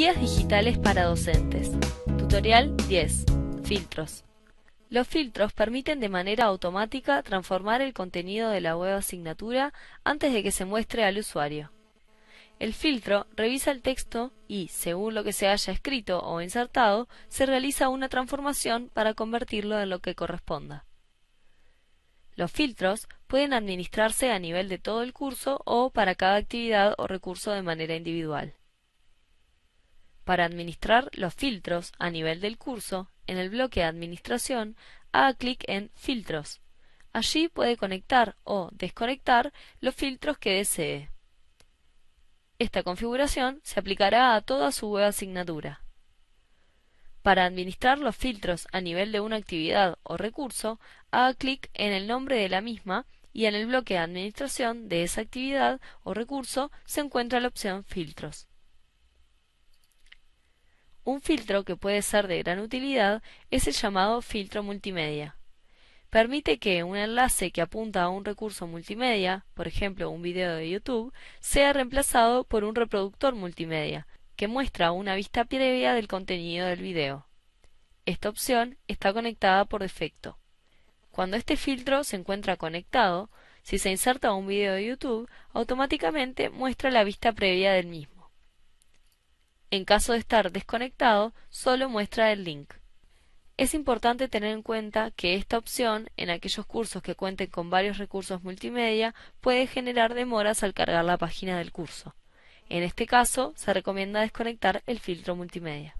Guías digitales para docentes. Tutorial 10. Filtros. Los filtros permiten de manera automática transformar el contenido de la web asignatura antes de que se muestre al usuario. El filtro revisa el texto y, según lo que se haya escrito o insertado, se realiza una transformación para convertirlo en lo que corresponda. Los filtros pueden administrarse a nivel de todo el curso o para cada actividad o recurso de manera individual. Para administrar los filtros a nivel del curso, en el bloque Administración, haga clic en Filtros. Allí puede conectar o desconectar los filtros que desee. Esta configuración se aplicará a toda su web asignatura. Para administrar los filtros a nivel de una actividad o recurso, haga clic en el nombre de la misma y en el bloque de administración de esa actividad o recurso se encuentra la opción Filtros. Un filtro que puede ser de gran utilidad es el llamado filtro multimedia. Permite que un enlace que apunta a un recurso multimedia, por ejemplo un video de YouTube, sea reemplazado por un reproductor multimedia, que muestra una vista previa del contenido del video. Esta opción está conectada por defecto. Cuando este filtro se encuentra conectado, si se inserta un video de YouTube, automáticamente muestra la vista previa del mismo. En caso de estar desconectado, solo muestra el link. Es importante tener en cuenta que esta opción, en aquellos cursos que cuenten con varios recursos multimedia, puede generar demoras al cargar la página del curso. En este caso, se recomienda desconectar el filtro multimedia.